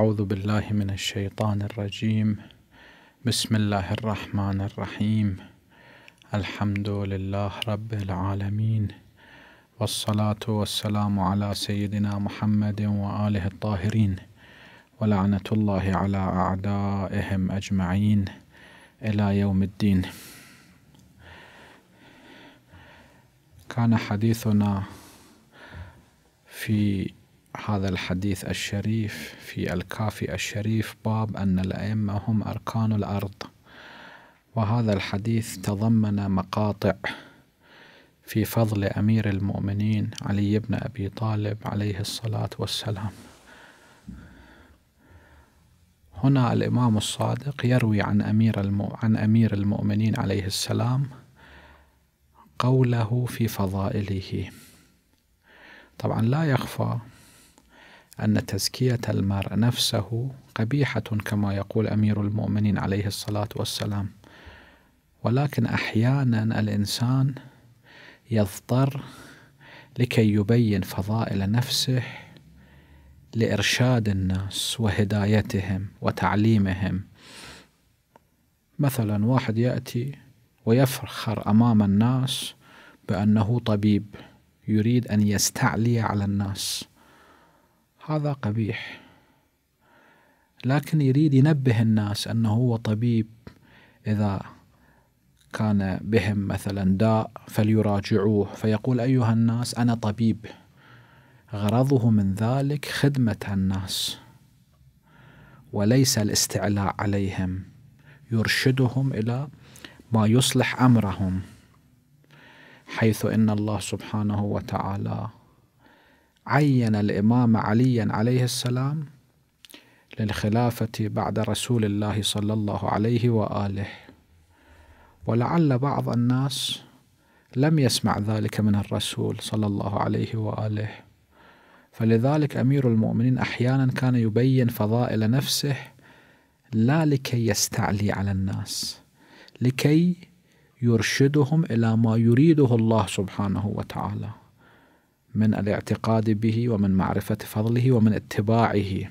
أعوذ بالله من الشيطان الرجيم بسم الله الرحمن الرحيم الحمد لله رب العالمين والصلاة والسلام على سيدنا محمد وآله الطاهرين ولعنة الله على أعدائهم أجمعين إلى يوم الدين كان حديثنا في هذا الحديث الشريف في الكافي الشريف باب أن الأئمة هم أركان الأرض وهذا الحديث تضمن مقاطع في فضل أمير المؤمنين علي بن أبي طالب عليه الصلاة والسلام هنا الإمام الصادق يروي عن أمير المو... عن أمير المؤمنين عليه السلام قوله في فضائله طبعا لا يخفى أن تزكية المرء نفسه قبيحة كما يقول أمير المؤمنين عليه الصلاة والسلام ولكن أحيانا الإنسان يضطر لكي يبين فضائل نفسه لإرشاد الناس وهدايتهم وتعليمهم مثلا واحد يأتي ويفخر أمام الناس بأنه طبيب يريد أن يستعلي على الناس هذا قبيح لكن يريد ينبه الناس أنه هو طبيب إذا كان بهم مثلا داء فليراجعوه فيقول أيها الناس أنا طبيب غرضه من ذلك خدمة الناس وليس الاستعلاء عليهم يرشدهم إلى ما يصلح أمرهم حيث إن الله سبحانه وتعالى عين الإمام علي عليه السلام للخلافة بعد رسول الله صلى الله عليه وآله ولعل بعض الناس لم يسمع ذلك من الرسول صلى الله عليه وآله فلذلك أمير المؤمنين أحيانا كان يبين فضائل نفسه لا لكي يستعلي على الناس لكي يرشدهم إلى ما يريده الله سبحانه وتعالى من الاعتقاد به ومن معرفة فضله ومن اتباعه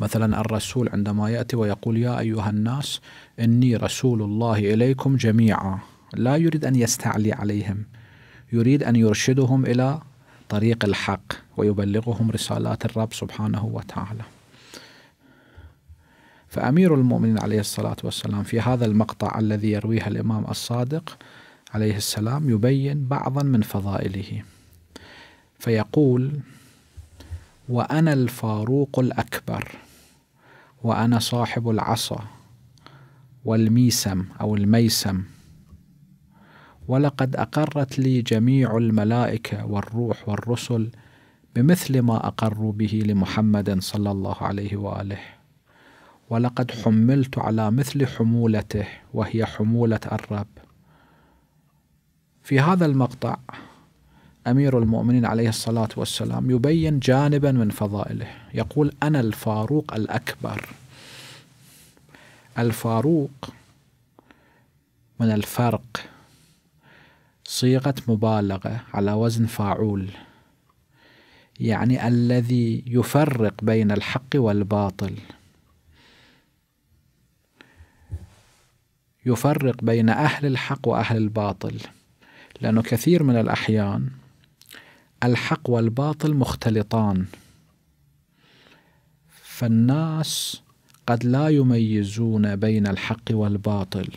مثلا الرسول عندما يأتي ويقول يا أيها الناس إني رسول الله إليكم جميعا لا يريد أن يستعلي عليهم يريد أن يرشدهم إلى طريق الحق ويبلغهم رسالات الرب سبحانه وتعالى فأمير المؤمنين عليه الصلاة والسلام في هذا المقطع الذي يرويه الإمام الصادق عليه السلام يبين بعضا من فضائله فيقول وأنا الفاروق الأكبر وأنا صاحب العصا والميسم أو الميسم ولقد أقرت لي جميع الملائكة والروح والرسل بمثل ما أقروا به لمحمد صلى الله عليه وآله ولقد حملت على مثل حمولته وهي حمولة الرب في هذا المقطع أمير المؤمنين عليه الصلاة والسلام يبين جانبا من فضائله يقول أنا الفاروق الأكبر الفاروق من الفرق صيغة مبالغة على وزن فاعول يعني الذي يفرق بين الحق والباطل يفرق بين أهل الحق وأهل الباطل لأنه كثير من الأحيان الحق والباطل مختلطان فالناس قد لا يميزون بين الحق والباطل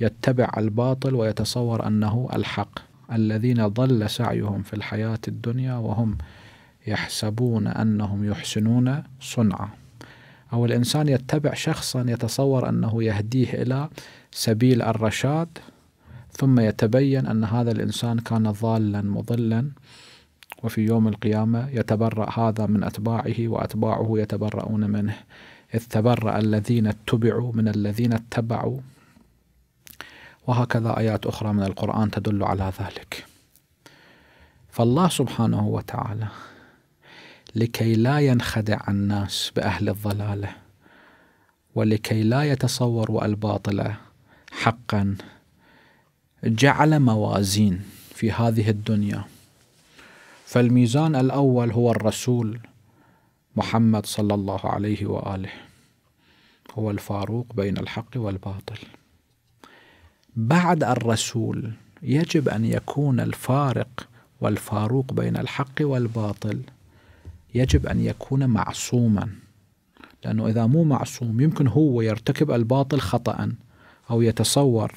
يتبع الباطل ويتصور أنه الحق الذين ضل سعيهم في الحياة الدنيا وهم يحسبون أنهم يحسنون صنعة أو الإنسان يتبع شخصا يتصور أنه يهديه إلى سبيل الرشاد ثم يتبين أن هذا الإنسان كان ضالا مضلا وفي يوم القيامة يتبرأ هذا من أتباعه وأتباعه يتبرؤون منه إذ تبرأ الذين اتبعوا من الذين اتبعوا وهكذا آيات أخرى من القرآن تدل على ذلك فالله سبحانه وتعالى لكي لا ينخدع الناس بأهل الضلالة ولكي لا يتصوروا الباطل حقا جعل موازين في هذه الدنيا فالميزان الاول هو الرسول محمد صلى الله عليه واله هو الفاروق بين الحق والباطل بعد الرسول يجب ان يكون الفارق والفاروق بين الحق والباطل يجب ان يكون معصوما لانه اذا مو معصوم يمكن هو يرتكب الباطل خطا او يتصور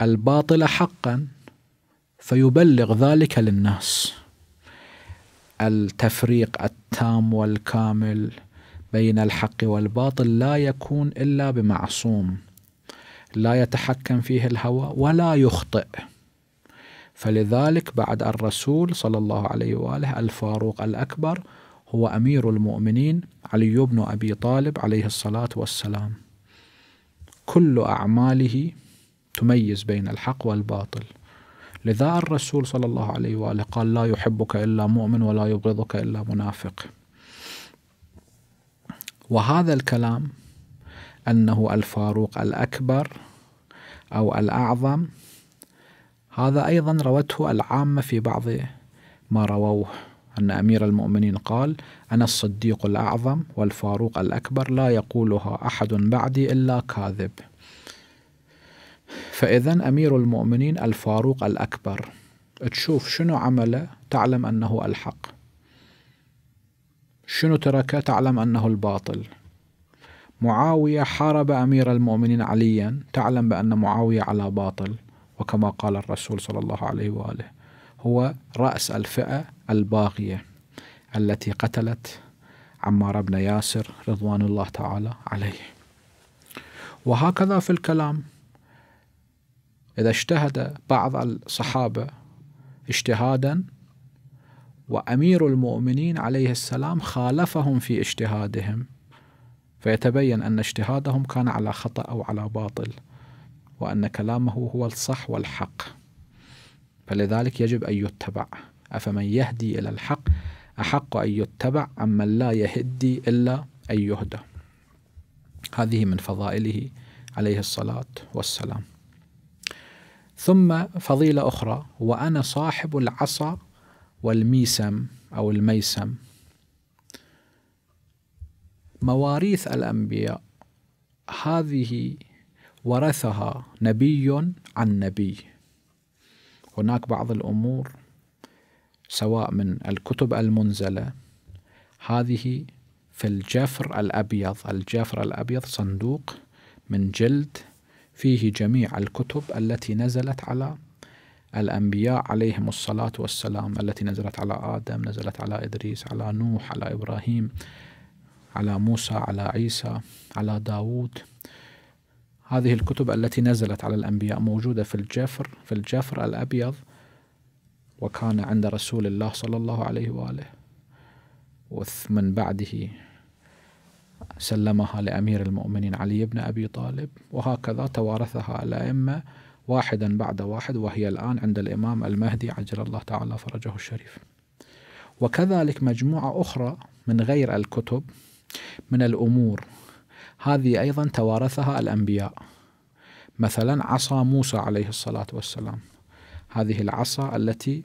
الباطل حقا فيبلغ ذلك للناس التفريق التام والكامل بين الحق والباطل لا يكون الا بمعصوم لا يتحكم فيه الهوى ولا يخطئ فلذلك بعد الرسول صلى الله عليه واله الفاروق الاكبر هو امير المؤمنين علي بن ابي طالب عليه الصلاه والسلام كل اعماله تميز بين الحق والباطل لذا الرسول صلى الله عليه وآله قال لا يحبك إلا مؤمن ولا يبغضك إلا منافق وهذا الكلام أنه الفاروق الأكبر أو الأعظم هذا أيضا روته العامة في بعض ما رووه أن أمير المؤمنين قال أنا الصديق الأعظم والفاروق الأكبر لا يقولها أحد بعدي إلا كاذب فإذا أمير المؤمنين الفاروق الأكبر تشوف شنو عمله تعلم أنه الحق شنو تركه تعلم أنه الباطل معاوية حارب أمير المؤمنين عليا تعلم بأن معاوية على باطل وكما قال الرسول صلى الله عليه وآله هو رأس الفئة الباغية التي قتلت عمار بن ياسر رضوان الله تعالى عليه وهكذا في الكلام إذا اجتهد بعض الصحابة اجتهادا وأمير المؤمنين عليه السلام خالفهم في اجتهادهم فيتبين أن اجتهادهم كان على خطأ أو على باطل وأن كلامه هو الصح والحق فلذلك يجب أن يتبع أفمن يهدي إلى الحق أحق أن يتبع أمن لا يهدي إلا أن يهدى هذه من فضائله عليه الصلاة والسلام ثم فضيلة أخرى وأنا صاحب العصا والميسم أو الميسم مواريث الأنبياء هذه ورثها نبي عن نبي هناك بعض الأمور سواء من الكتب المنزلة هذه في الجفر الأبيض الجفر الأبيض صندوق من جلد فيه جميع الكتب التي نزلت على الأنبياء عليهم الصلاة والسلام التي نزلت على آدم نزلت على إدريس على نوح على إبراهيم على موسى على عيسى على داوود هذه الكتب التي نزلت على الأنبياء موجودة في الجفر في الجفر الأبيض وكان عند رسول الله صلى الله عليه وآله ومن بعده سلمها لأمير المؤمنين علي بن أبي طالب وهكذا توارثها الأئمة واحدا بعد واحد وهي الآن عند الإمام المهدي عجل الله تعالى فرجه الشريف وكذلك مجموعة أخرى من غير الكتب من الأمور هذه أيضا توارثها الأنبياء مثلا عصا موسى عليه الصلاة والسلام هذه العصا التي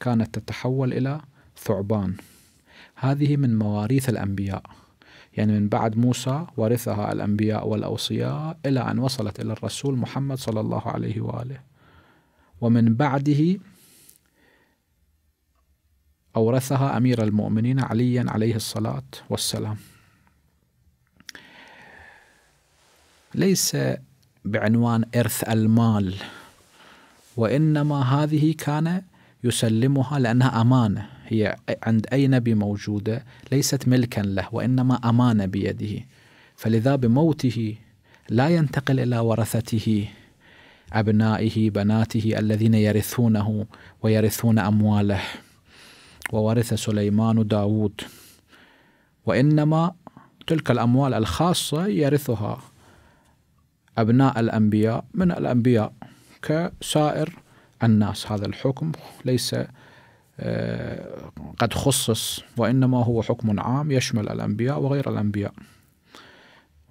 كانت تتحول إلى ثعبان هذه من مواريث الأنبياء يعني من بعد موسى ورثها الأنبياء والأوصياء إلى أن وصلت إلى الرسول محمد صلى الله عليه وآله ومن بعده أورثها أمير المؤمنين عليا عليه الصلاة والسلام ليس بعنوان إرث المال وإنما هذه كان يسلمها لأنها أمانة هي عند أي نبي موجودة ليست ملكا له وإنما أمانة بيده فلذا بموته لا ينتقل إلى ورثته أبنائه بناته الذين يرثونه ويرثون أمواله وورث سليمان داود وإنما تلك الأموال الخاصة يرثها أبناء الأنبياء من الأنبياء كسائر الناس هذا الحكم ليس آه، قد خصص وإنما هو حكم عام يشمل الأنبياء وغير الأنبياء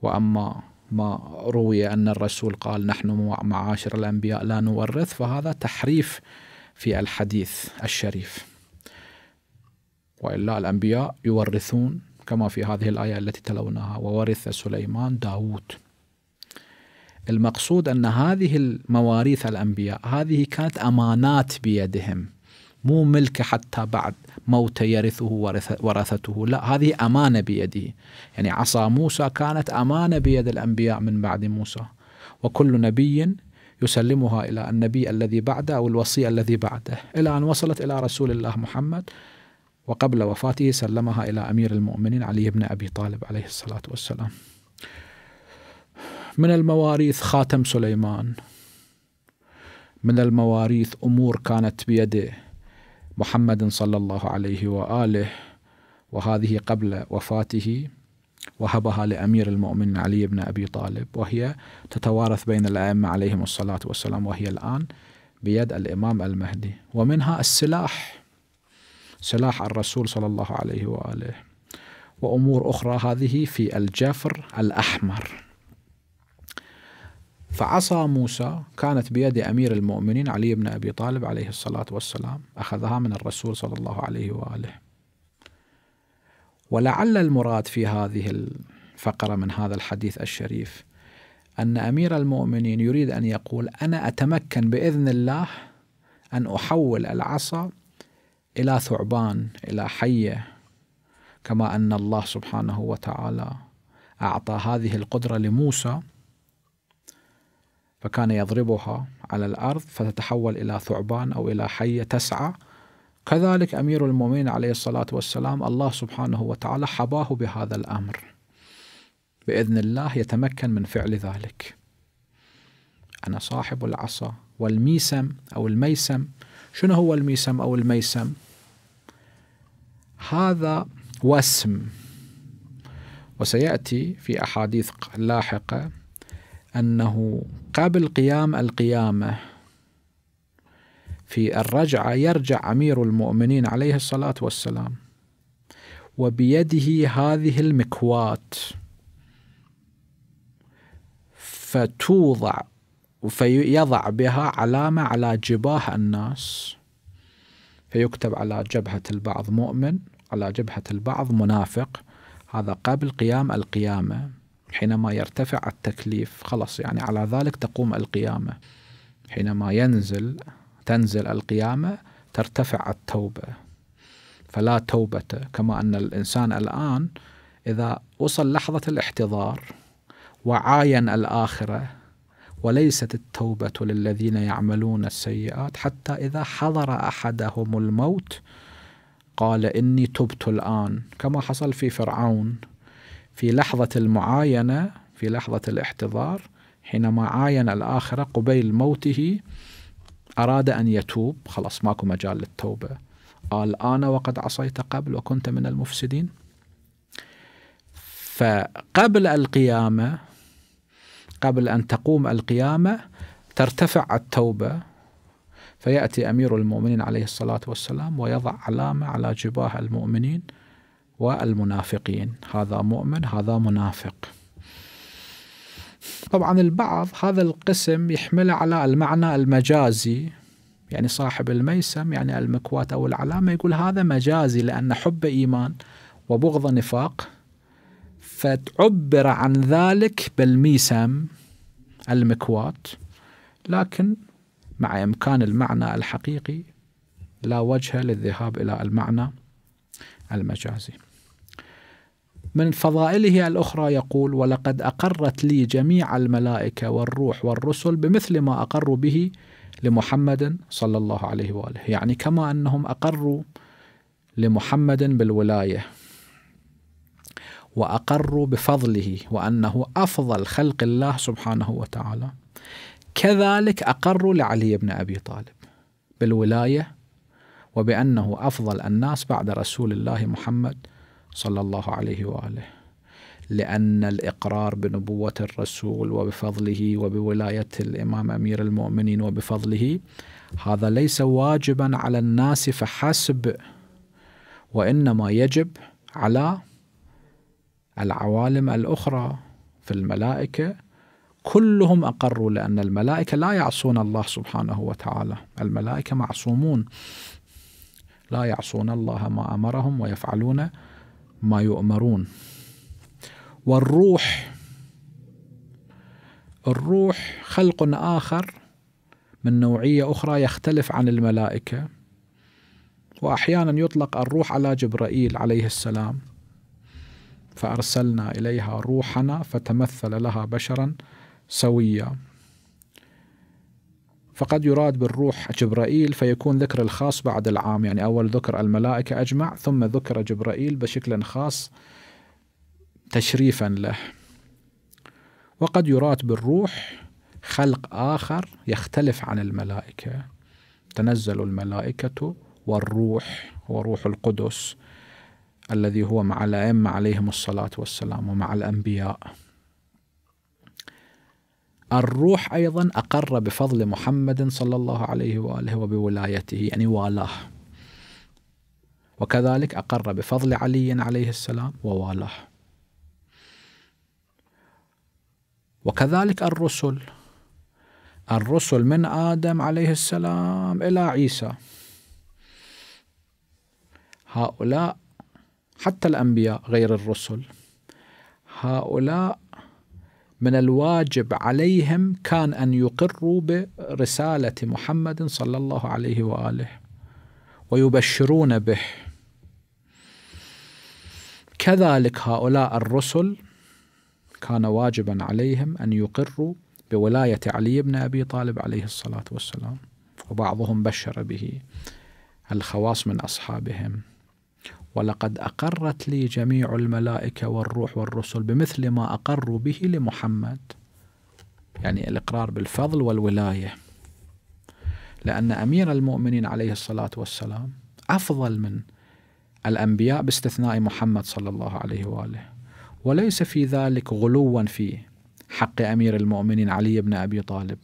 وأما ما روي أن الرسول قال نحن معاشر الأنبياء لا نورث فهذا تحريف في الحديث الشريف وإلا الأنبياء يورثون كما في هذه الآية التي تلوناها وورث سليمان داود المقصود أن هذه المواريث الأنبياء هذه كانت أمانات بيدهم مو ملك حتى بعد موت يرثه ورثته لا هذه أمانة بيده يعني عصا موسى كانت أمانة بيد الأنبياء من بعد موسى وكل نبي يسلمها إلى النبي الذي بعده أو الوصي الذي بعده إلى أن وصلت إلى رسول الله محمد وقبل وفاته سلمها إلى أمير المؤمنين علي بن أبي طالب عليه الصلاة والسلام من المواريث خاتم سليمان من المواريث أمور كانت بيده محمد صلى الله عليه واله وهذه قبل وفاته وهبها لامير المؤمنين علي بن ابي طالب وهي تتوارث بين الائمه عليهم الصلاه والسلام وهي الان بيد الامام المهدي ومنها السلاح سلاح الرسول صلى الله عليه واله وامور اخرى هذه في الجفر الاحمر فعصا موسى كانت بيد امير المؤمنين علي بن ابي طالب عليه الصلاه والسلام اخذها من الرسول صلى الله عليه واله ولعل المراد في هذه الفقره من هذا الحديث الشريف ان امير المؤمنين يريد ان يقول انا اتمكن باذن الله ان احول العصا الى ثعبان الى حيه كما ان الله سبحانه وتعالى اعطى هذه القدره لموسى فكان يضربها على الأرض فتتحول إلى ثعبان أو إلى حية تسعى كذلك أمير المؤمنين عليه الصلاة والسلام الله سبحانه وتعالى حباه بهذا الأمر بإذن الله يتمكن من فعل ذلك أنا صاحب العصا والميسم أو الميسم شنو هو الميسم أو الميسم هذا وسم وسيأتي في أحاديث لاحقة أنه قبل قيام القيامة في الرجعة يرجع أمير المؤمنين عليه الصلاة والسلام وبيده هذه المكواة فتوضع فيضع بها علامة على جباه الناس فيكتب على جبهة البعض مؤمن على جبهة البعض منافق هذا قبل قيام القيامة حينما يرتفع التكليف خلص يعني على ذلك تقوم القيامة حينما ينزل تنزل القيامة ترتفع التوبة فلا توبة كما أن الإنسان الآن إذا وصل لحظة الاحتضار وعاين الآخرة وليست التوبة للذين يعملون السيئات حتى إذا حضر أحدهم الموت قال إني تبت الآن كما حصل في فرعون في لحظة المعاينة في لحظة الاحتضار حينما عاين الآخرة قبيل موته أراد أن يتوب خلاص ماكو مجال للتوبة قال أنا وقد عصيت قبل وكنت من المفسدين فقبل القيامة قبل أن تقوم القيامة ترتفع التوبة فيأتي أمير المؤمنين عليه الصلاة والسلام ويضع علامة على جباه المؤمنين والمنافقين هذا مؤمن هذا منافق طبعا البعض هذا القسم يحمله على المعنى المجازي يعني صاحب الميسم يعني المكواة أو العلامة يقول هذا مجازي لأن حب إيمان وبغض نفاق فتعبر عن ذلك بالميسم المكواة لكن مع إمكان المعنى الحقيقي لا وجه للذهاب إلى المعنى المجازي من فضائله الأخرى يقول ولقد أقرت لي جميع الملائكة والروح والرسل بمثل ما أقروا به لمحمد صلى الله عليه وآله يعني كما أنهم أقروا لمحمد بالولاية وأقروا بفضله وأنه أفضل خلق الله سبحانه وتعالى كذلك أقروا لعلي بن أبي طالب بالولاية وبأنه أفضل الناس بعد رسول الله محمد صلى الله عليه واله لان الاقرار بنبوه الرسول وبفضله وبولايه الامام امير المؤمنين وبفضله هذا ليس واجبا على الناس فحسب وانما يجب على العوالم الاخرى في الملائكه كلهم اقروا لان الملائكه لا يعصون الله سبحانه وتعالى، الملائكه معصومون لا يعصون الله ما امرهم ويفعلون ما يؤمرون والروح الروح خلق آخر من نوعية أخرى يختلف عن الملائكة وأحيانا يطلق الروح على جبرائيل عليه السلام فأرسلنا إليها روحنا فتمثل لها بشرا سويا فقد يراد بالروح جبرائيل فيكون ذكر الخاص بعد العام يعني أول ذكر الملائكة أجمع ثم ذكر جبرائيل بشكل خاص تشريفا له وقد يراد بالروح خلق آخر يختلف عن الملائكة تنزل الملائكة والروح هو روح القدس الذي هو مع الأئمة عليهم الصلاة والسلام ومع الأنبياء الروح أيضا أقر بفضل محمد صلى الله عليه وآله وبولايته يعني والاه وكذلك أقر بفضل علي عليه السلام ووالاه وكذلك الرسل الرسل من آدم عليه السلام إلى عيسى هؤلاء حتى الأنبياء غير الرسل هؤلاء من الواجب عليهم كان أن يقروا برسالة محمد صلى الله عليه وآله ويبشرون به كذلك هؤلاء الرسل كان واجبا عليهم أن يقروا بولاية علي بن أبي طالب عليه الصلاة والسلام وبعضهم بشر به الخواص من أصحابهم ولقد أقرت لي جميع الملائكة والروح والرسل بمثل ما أقروا به لمحمد يعني الإقرار بالفضل والولاية لأن أمير المؤمنين عليه الصلاة والسلام أفضل من الأنبياء باستثناء محمد صلى الله عليه وآله وليس في ذلك غلوا في حق أمير المؤمنين علي بن أبي طالب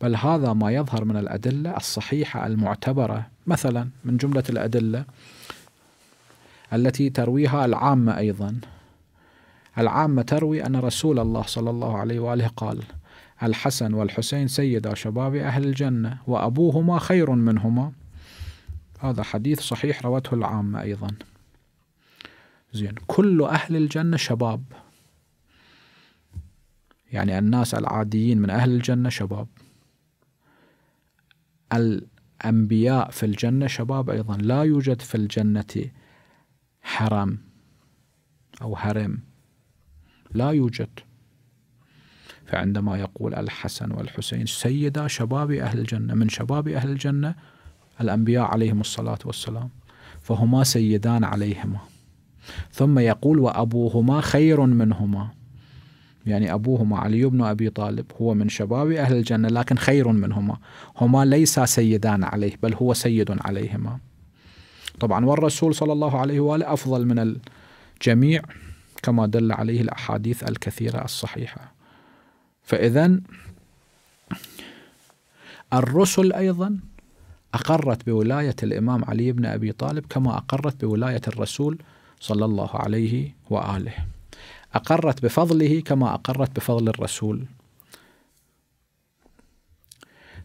بل هذا ما يظهر من الأدلة الصحيحة المعتبرة مثلا من جملة الأدلة التي ترويها العامة أيضا العامة تروي أن رسول الله صلى الله عليه وآله قال الحسن والحسين سيدا شباب أهل الجنة وأبوهما خير منهما هذا حديث صحيح روته العامة أيضا زين كل أهل الجنة شباب يعني الناس العاديين من أهل الجنة شباب الأنبياء في الجنة شباب أيضا لا يوجد في الجنة حرم أو هرم لا يوجد فعندما يقول الحسن والحسين سيدا شباب أهل الجنة من شباب أهل الجنة الأنبياء عليهم الصلاة والسلام فهما سيدان عليهما ثم يقول وأبوهما خير منهما يعني أبوهما علي بن أبي طالب هو من شباب أهل الجنة لكن خير منهما هما ليسا سيدان عليه بل هو سيد عليهما طبعا والرسول صلى الله عليه وآله أفضل من الجميع كما دل عليه الأحاديث الكثيرة الصحيحة فإذا الرسل أيضا أقرت بولاية الإمام علي بن أبي طالب كما أقرت بولاية الرسول صلى الله عليه وآله أقرت بفضله كما أقرت بفضل الرسول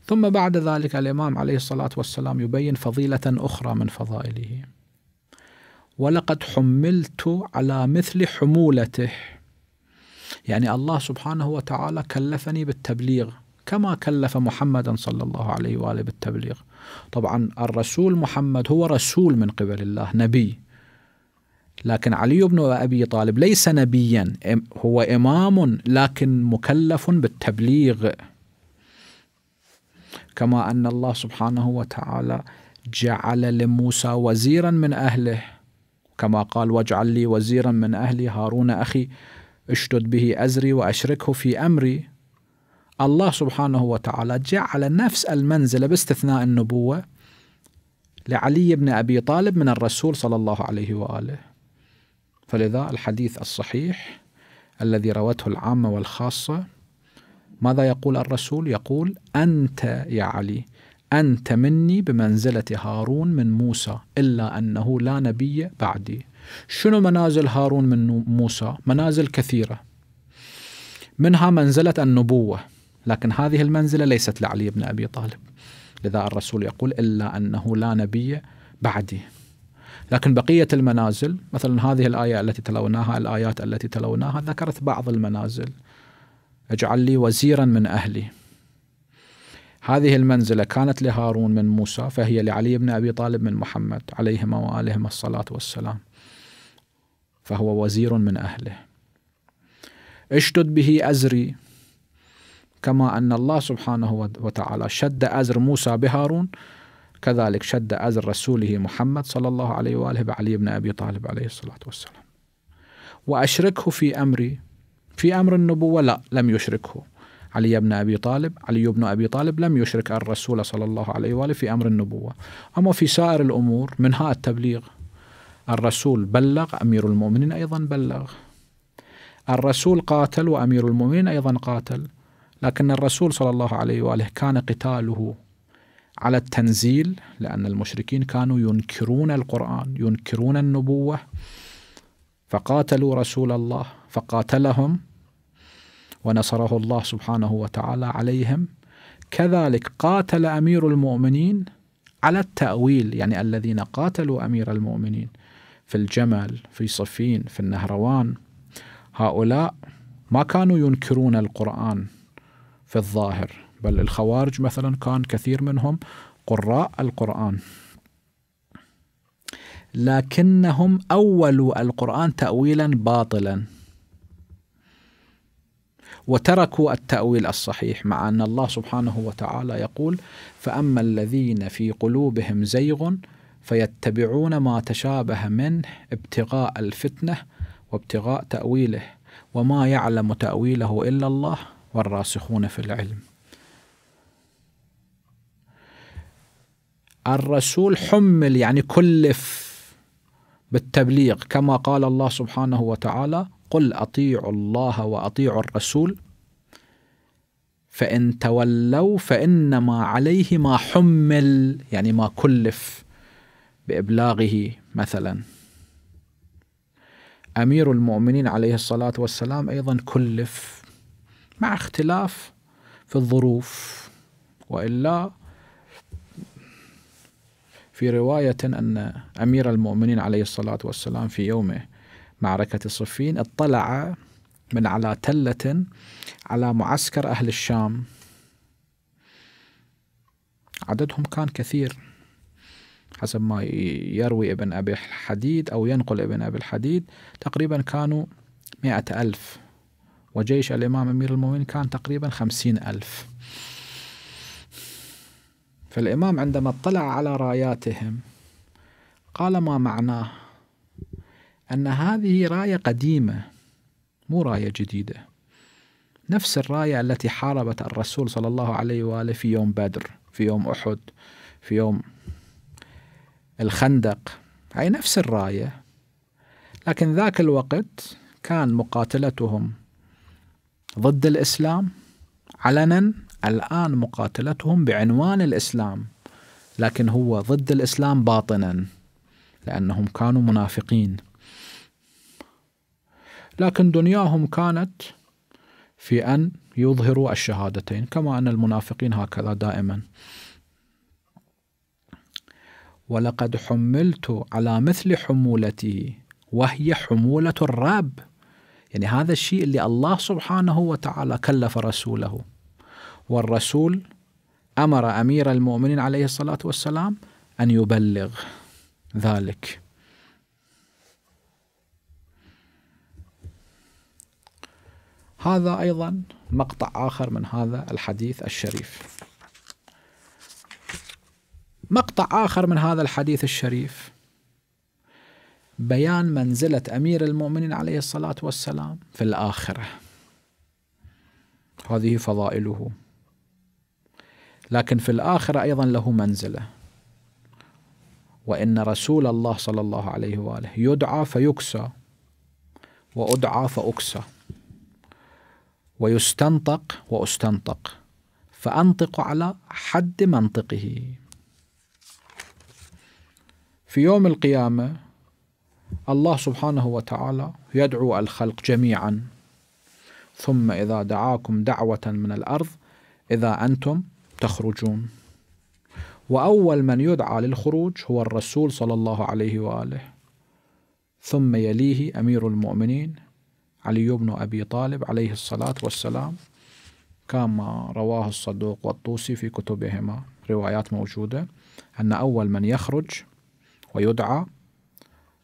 ثم بعد ذلك الإمام عليه الصلاة والسلام يبين فضيلة أخرى من فضائله ولقد حملت على مثل حمولته يعني الله سبحانه وتعالى كلفني بالتبليغ كما كلف محمدا صلى الله عليه واله بالتبليغ. طبعا الرسول محمد هو رسول من قبل الله نبي. لكن علي بن ابي طالب ليس نبيا هو امام لكن مكلف بالتبليغ. كما أن الله سبحانه وتعالى جعل لموسى وزيرا من أهله كما قال واجعل لي وزيرا من أهلي هارون أخي اشدد به أزري وأشركه في أمري الله سبحانه وتعالى جعل نفس المنزلة باستثناء النبوة لعلي بن أبي طالب من الرسول صلى الله عليه وآله فلذا الحديث الصحيح الذي روته العامة والخاصة ماذا يقول الرسول يقول أنت يا علي أنت مني بمنزلة هارون من موسى إلا أنه لا نبي بعدي شنو منازل هارون من موسى منازل كثيرة منها منزلة النبوة لكن هذه المنزلة ليست لعلي بن أبي طالب لذا الرسول يقول إلا أنه لا نبي بعدي لكن بقية المنازل مثلا هذه الآية التي تلوناها الآيات التي تلوناها ذكرت بعض المنازل اجعل لي وزيرا من أهلي هذه المنزلة كانت لهارون من موسى فهي لعلي بن أبي طالب من محمد عليهما وآلهما الصلاة والسلام فهو وزير من أهله اشدد به أزري كما أن الله سبحانه وتعالى شد أزر موسى بهارون كذلك شد أزر رسوله محمد صلى الله عليه وآله بعلي بن أبي طالب عليه الصلاة والسلام وأشركه في أمري في أمر النبوة لا لم يشركه علي بن أبي طالب علي بن أبي طالب لم يشرك الرسول صلى الله عليه وآله في أمر النبوة أما في سائر الأمور منها التبليغ الرسول بلغ أمير المؤمنين أيضا بلغ الرسول قاتل وأمير المؤمنين أيضا قاتل لكن الرسول صلى الله عليه وآله كان قتاله على التنزيل لأن المشركين كانوا ينكرون القرآن ينكرون النبوة فقاتلوا رسول الله فقاتلهم ونصره الله سبحانه وتعالى عليهم كذلك قاتل امير المؤمنين على التاويل يعني الذين قاتلوا امير المؤمنين في الجمل في صفين في النهروان هؤلاء ما كانوا ينكرون القران في الظاهر بل الخوارج مثلا كان كثير منهم قراء القران لكنهم اولوا القران تاويلا باطلا وتركوا التأويل الصحيح مع أن الله سبحانه وتعالى يقول فأما الذين في قلوبهم زيغ فيتبعون ما تشابه منه ابتغاء الفتنة وابتغاء تأويله وما يعلم تأويله إلا الله والراسخون في العلم الرسول حمل يعني كلف بالتبليغ كما قال الله سبحانه وتعالى قل اطيعوا الله واطيعوا الرسول فان تولوا فانما عليه ما حمل يعني ما كلف بابلاغه مثلا امير المؤمنين عليه الصلاه والسلام ايضا كلف مع اختلاف في الظروف والا في روايه ان امير المؤمنين عليه الصلاه والسلام في يومه معركة صفين اطلع من على تلة على معسكر أهل الشام عددهم كان كثير حسب ما يروي ابن أبي الحديد أو ينقل ابن أبي الحديد تقريبا كانوا مئة ألف وجيش الإمام أمير المؤمنين كان تقريبا خمسين ألف فالإمام عندما اطلع على راياتهم قال ما معناه أن هذه راية قديمة مو راية جديدة نفس الراية التي حاربت الرسول صلى الله عليه وآله في يوم بدر في يوم أحد في يوم الخندق هي نفس الراية لكن ذاك الوقت كان مقاتلتهم ضد الإسلام علنا الآن مقاتلتهم بعنوان الإسلام لكن هو ضد الإسلام باطنا لأنهم كانوا منافقين لكن دنياهم كانت في أن يظهروا الشهادتين كما أن المنافقين هكذا دائما ولقد حملت على مثل حمولته وهي حمولة الرب يعني هذا الشيء اللي الله سبحانه وتعالى كلف رسوله والرسول أمر أمير المؤمنين عليه الصلاة والسلام أن يبلغ ذلك هذا أيضا مقطع آخر من هذا الحديث الشريف مقطع آخر من هذا الحديث الشريف بيان منزلة أمير المؤمنين عليه الصلاة والسلام في الآخرة هذه فضائله لكن في الآخرة أيضا له منزلة وإن رسول الله صلى الله عليه وآله يدعى فيكسى وأدعى فأكسى ويستنطق وأستنطق فأنطق على حد منطقه في يوم القيامة الله سبحانه وتعالى يدعو الخلق جميعا ثم إذا دعاكم دعوة من الأرض إذا أنتم تخرجون وأول من يدعى للخروج هو الرسول صلى الله عليه وآله ثم يليه أمير المؤمنين علي بن أبي طالب عليه الصلاة والسلام كما رواه الصدوق والطوسي في كتبهما روايات موجودة أن أول من يخرج ويدعى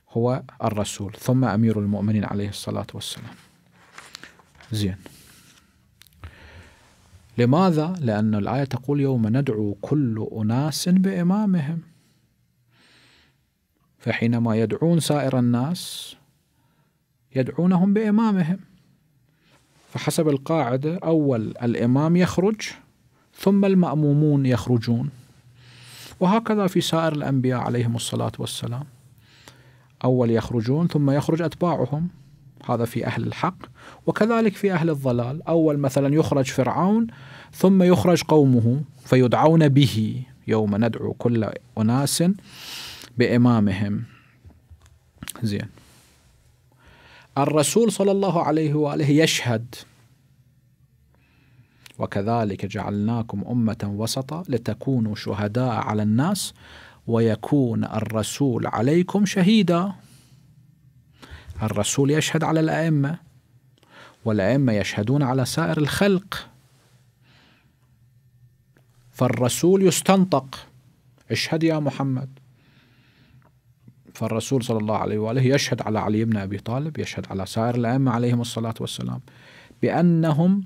هو الرسول ثم أمير المؤمنين عليه الصلاة والسلام زين لماذا؟ لأن الآية تقول يوم ندعو كل أناس بإمامهم فحينما يدعون سائر الناس يدعونهم بإمامهم فحسب القاعدة أول الإمام يخرج ثم المأمومون يخرجون وهكذا في سائر الأنبياء عليهم الصلاة والسلام أول يخرجون ثم يخرج أتباعهم هذا في أهل الحق وكذلك في أهل الضلال أول مثلا يخرج فرعون ثم يخرج قومه فيدعون به يوم ندعو كل أناس بإمامهم زين الرسول صلى الله عليه واله يشهد وكذلك جعلناكم امه وسطا لتكونوا شهداء على الناس ويكون الرسول عليكم شهيدا الرسول يشهد على الائمه والائمه يشهدون على سائر الخلق فالرسول يستنطق اشهد يا محمد فالرسول صلى الله عليه وآله يشهد على علي بن أبي طالب يشهد على سائر الأئمة عليهم الصلاة والسلام بأنهم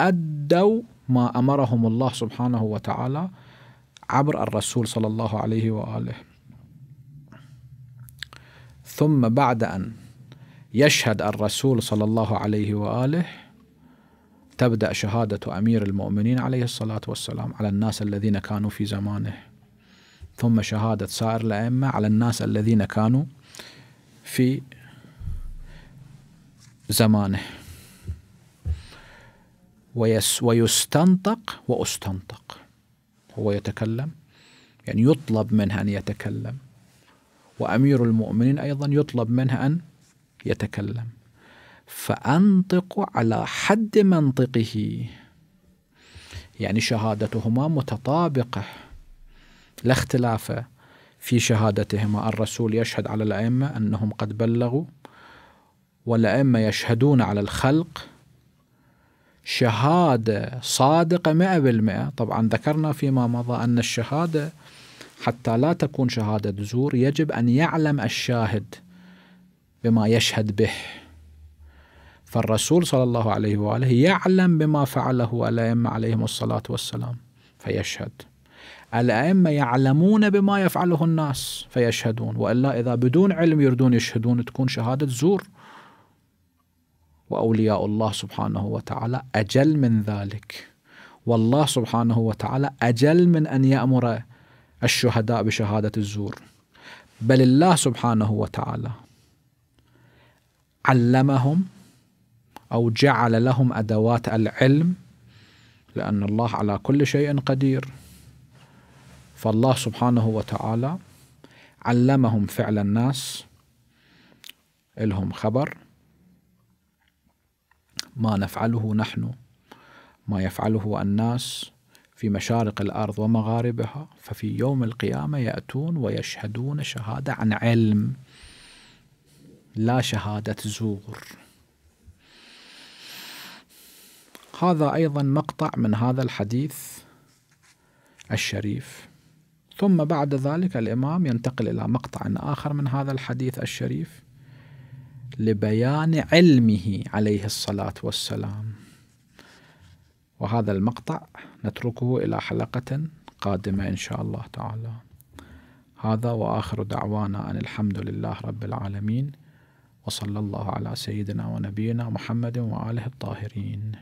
أدوا ما أمرهم الله سبحانه وتعالى عبر الرسول صلى الله عليه وآله ثم بعد أن يشهد الرسول صلى الله عليه وآله تبدأ شهادة أمير المؤمنين عليه الصلاة والسلام على الناس الذين كانوا في زمانه ثم شهادة سائر الأئمة على الناس الذين كانوا في زمانه ويس ويستنطق وأستنطق هو يتكلم يعني يطلب منه أن يتكلم وأمير المؤمنين أيضا يطلب منه أن يتكلم فأنطق على حد منطقه يعني شهادتهما متطابقه لا اختلاف في شهادتهما الرسول يشهد على الأئمة أنهم قد بلغوا والأئمة يشهدون على الخلق شهادة صادقة مئة بالمئة طبعا ذكرنا فيما مضى أن الشهادة حتى لا تكون شهادة زور يجب أن يعلم الشاهد بما يشهد به فالرسول صلى الله عليه وآله يعلم بما فعله الأئمة عليهم الصلاة والسلام فيشهد الأئمة يعلمون بما يفعله الناس فيشهدون وإلا إذا بدون علم يردون يشهدون تكون شهادة زور وأولياء الله سبحانه وتعالى أجل من ذلك والله سبحانه وتعالى أجل من أن يأمر الشهداء بشهادة الزور بل الله سبحانه وتعالى علمهم أو جعل لهم أدوات العلم لأن الله على كل شيء قدير فالله سبحانه وتعالى علمهم فعل الناس إلهم خبر ما نفعله نحن ما يفعله الناس في مشارق الأرض ومغاربها ففي يوم القيامة يأتون ويشهدون شهادة عن علم لا شهادة زور هذا أيضا مقطع من هذا الحديث الشريف ثم بعد ذلك الإمام ينتقل إلى مقطع آخر من هذا الحديث الشريف لبيان علمه عليه الصلاة والسلام وهذا المقطع نتركه إلى حلقة قادمة إن شاء الله تعالى هذا وآخر دعوانا أن الحمد لله رب العالمين وصلى الله على سيدنا ونبينا محمد وآله الطاهرين